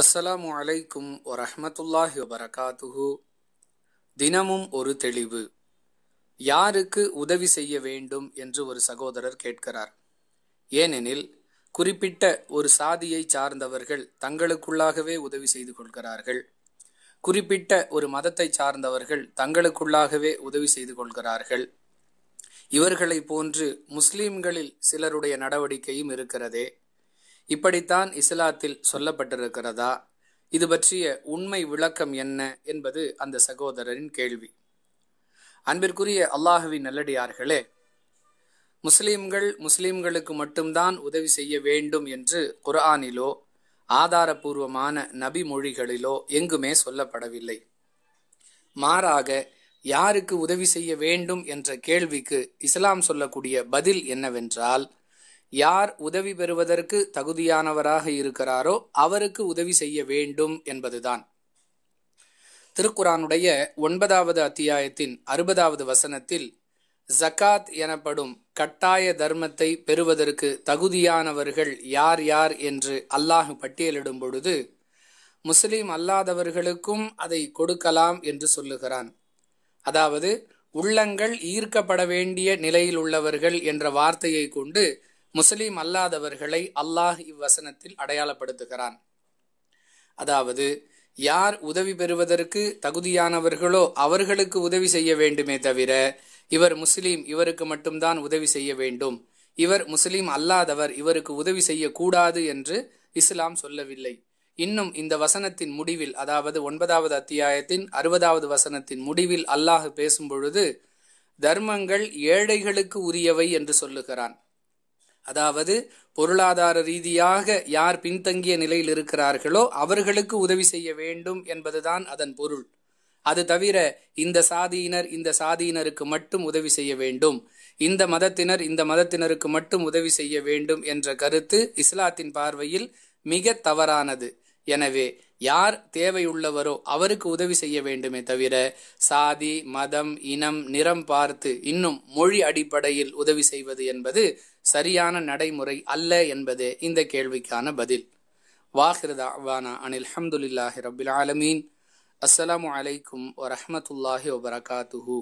அஸ்ஸலாமு அலைக்கும் வரஹமத்துல்லாஹி வபரகாத்துஹு தினமும் ஒரு தெளிவு யாருக்கு உதவி செய்ய வேண்டும் என்று ஒரு சகோதரர் கேட்கிறார் ஏனெனில் குறிப்பிட்ட ஒரு சாதியை சார்ந்தவர்கள் தங்களுக்குள்ளாகவே உதவி செய்து கொள்கிறார்கள் குறிப்பிட்ட ஒரு மதத்தை சார்ந்தவர்கள் தங்களுக்குள்ளாகவே உதவி செய்து கொள்கிறார்கள் இவர்களை போன்று முஸ்லிம்களில் சிலருடைய நடவடிக்கையும் இருக்கிறதே இப்படித்தான் இஸ்லாத்தில் சொல்லப்பட்டிருக்கிறதா இது பற்றிய உண்மை விளக்கம் என்ன என்பது அந்த சகோதரரின் கேள்வி அன்பிற்குரிய அல்லாஹுவின் நல்லடியார்களே முஸ்லீம்கள் முஸ்லீம்களுக்கு மட்டும்தான் உதவி செய்ய வேண்டும் என்று குர்ஆனிலோ ஆதாரபூர்வமான நபி மொழிகளிலோ எங்குமே சொல்லப்படவில்லை மாறாக யாருக்கு உதவி செய்ய வேண்டும் என்ற கேள்விக்கு இஸ்லாம் சொல்லக்கூடிய பதில் என்னவென்றால் யார் உதவி பெறுவதற்கு தகுதியானவராக இருக்கிறாரோ அவருக்கு உதவி செய்ய வேண்டும் என்பதுதான் திருக்குரானுடைய ஒன்பதாவது அத்தியாயத்தின் அறுபதாவது வசனத்தில் ஜக்காத் எனப்படும் கட்டாய தர்மத்தை பெறுவதற்கு தகுதியானவர்கள் யார் யார் என்று அல்லாஹ் பட்டியலிடும் பொழுது முஸ்லீம் அல்லாதவர்களுக்கும் அதை கொடுக்கலாம் என்று சொல்லுகிறான் அதாவது உள்ளங்கள் ஈர்க்கப்பட வேண்டிய நிலையில் உள்ளவர்கள் என்ற வார்த்தையை கொண்டு முஸ்லீம் அல்லாதவர்களை அல்லாஹ் இவ்வசனத்தில் அடையாளப்படுத்துகிறான் அதாவது யார் உதவி பெறுவதற்கு தகுதியானவர்களோ அவர்களுக்கு உதவி செய்ய வேண்டுமே தவிர இவர் முஸ்லீம் இவருக்கு மட்டும்தான் உதவி செய்ய வேண்டும் இவர் முஸ்லீம் அல்லாதவர் இவருக்கு உதவி செய்யக்கூடாது என்று இஸ்லாம் சொல்லவில்லை இன்னும் இந்த வசனத்தின் முடிவில் அதாவது ஒன்பதாவது அத்தியாயத்தின் அறுபதாவது வசனத்தின் முடிவில் அல்லாஹ் பேசும் பொழுது தர்மங்கள் ஏழைகளுக்கு உரியவை என்று சொல்லுகிறான் அதாவது பொருளாதார ரீதியாக யார் பின்தங்கிய நிலையில் இருக்கிறார்களோ அவர்களுக்கு உதவி செய்ய வேண்டும் என்பதுதான் அதன் பொருள் அது தவிர இந்த சாதியினர் இந்த சாதியினருக்கு மட்டும் உதவி செய்ய வேண்டும் இந்த மதத்தினர் இந்த மதத்தினருக்கு மட்டும் உதவி செய்ய வேண்டும் என்ற கருத்து இஸ்லாத்தின் பார்வையில் மிக தவறானது எனவே யார் தேவையுள்ளவரோ அவருக்கு உதவி செய்ய வேண்டுமே தவிர சாதி மதம் இனம் நிறம் பார்த்து இன்னும் மொழி அடிப்படையில் உதவி செய்வது என்பது சரியான நடைமுறை அல்ல என்பது இந்த கேள்விக்கான பதில் வாஹிரதாவானா அனில் ஹம்துல்லாஹி ரபில் ஆலமீன் அஸ்லாம் அலைக்கும் வரமத்துல்லாஹி வபரகாத்துஹூ